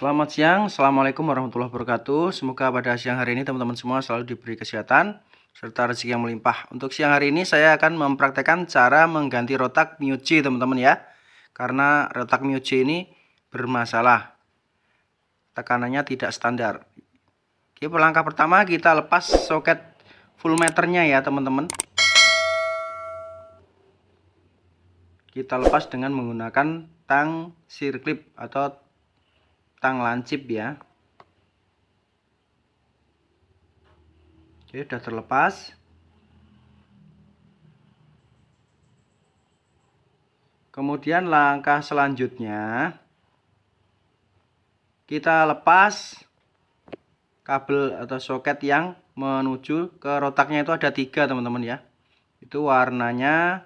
Selamat siang, Assalamualaikum warahmatullahi wabarakatuh Semoga pada siang hari ini teman-teman semua selalu diberi kesehatan Serta rezeki yang melimpah Untuk siang hari ini saya akan mempraktekkan cara mengganti rotak Miuji teman-teman ya Karena rotak Miuji ini bermasalah Tekanannya tidak standar Oke langkah pertama kita lepas soket full meternya ya teman-teman Kita lepas dengan menggunakan tang sirklip atau tang lancip ya oke sudah terlepas kemudian langkah selanjutnya kita lepas kabel atau soket yang menuju ke rotaknya itu ada tiga teman-teman ya itu warnanya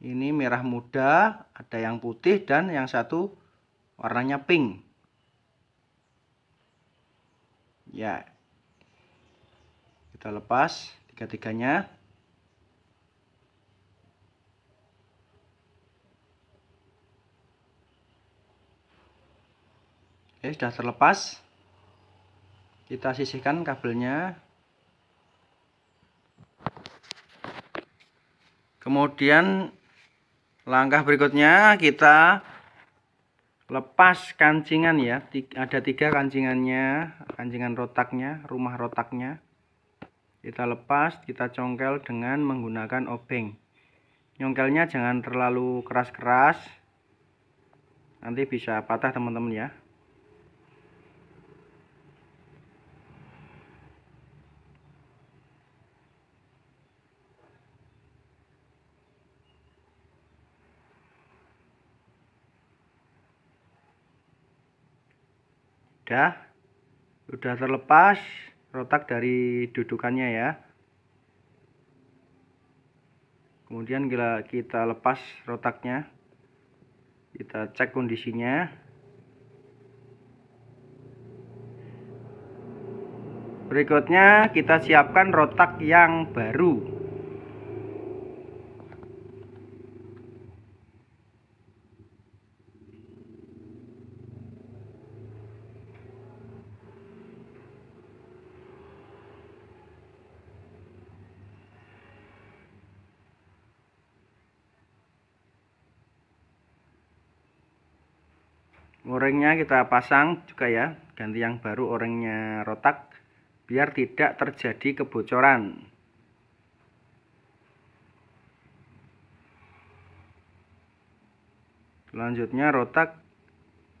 ini merah muda ada yang putih dan yang satu warnanya pink ya kita lepas tiga-tiganya Oke, eh, sudah terlepas. Kita sisihkan kabelnya. Kemudian langkah berikutnya kita lepas kancingan ya ada tiga kancingannya kancingan rotaknya rumah rotaknya kita lepas kita congkel dengan menggunakan obeng nyongkelnya jangan terlalu keras-keras nanti bisa patah teman-teman ya sudah udah terlepas rotak dari dudukannya ya kemudian kita, kita lepas rotaknya kita cek kondisinya berikutnya kita siapkan rotak yang baru orangnya kita pasang juga ya ganti yang baru orangnya rotak biar tidak terjadi kebocoran selanjutnya rotak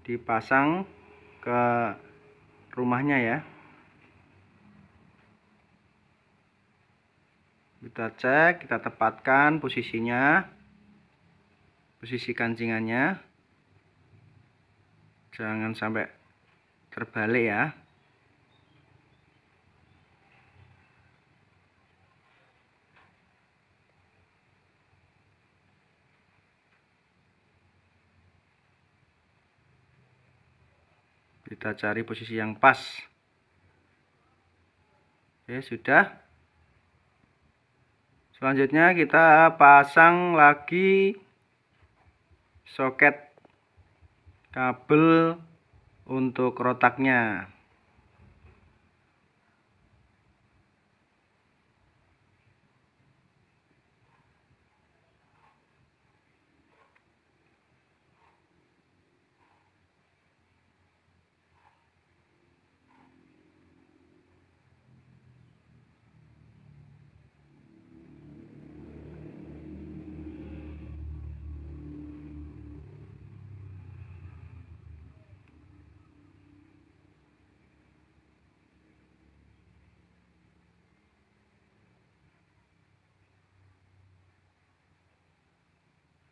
dipasang ke rumahnya ya kita cek kita tepatkan posisinya posisi kancingannya jangan sampai terbalik ya kita cari posisi yang pas oke sudah selanjutnya kita pasang lagi soket kabel untuk rotaknya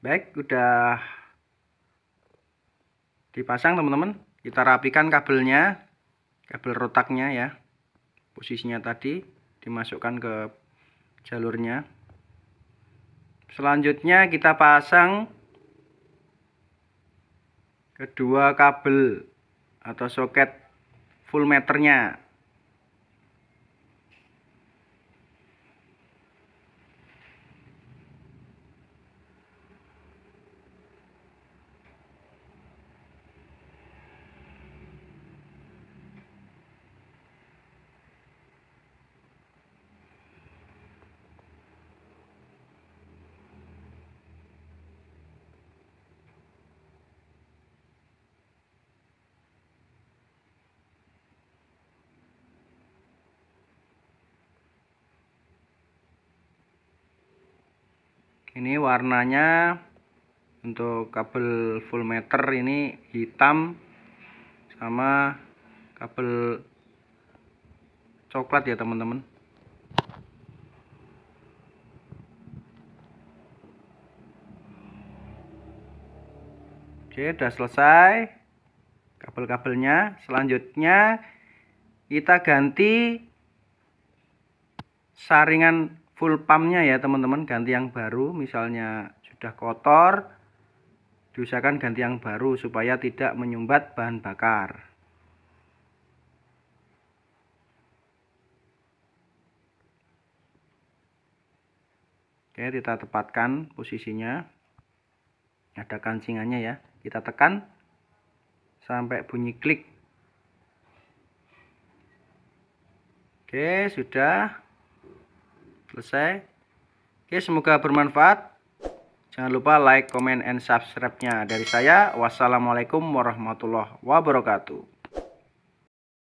baik sudah dipasang teman-teman kita rapikan kabelnya kabel rotaknya ya posisinya tadi dimasukkan ke jalurnya selanjutnya kita pasang kedua kabel atau soket full meternya ini warnanya untuk kabel full meter ini hitam sama kabel coklat ya teman-teman Oke, sudah selesai kabel-kabelnya. Selanjutnya kita ganti saringan full pumpnya ya teman-teman ganti yang baru misalnya sudah kotor diusahakan ganti yang baru supaya tidak menyumbat bahan bakar Oke, kita tepatkan posisinya. Ada kancingannya ya. Kita tekan sampai bunyi klik. Oke, sudah selesai oke semoga bermanfaat jangan lupa like comment and subscribe nya dari saya wassalamualaikum warahmatullahi wabarakatuh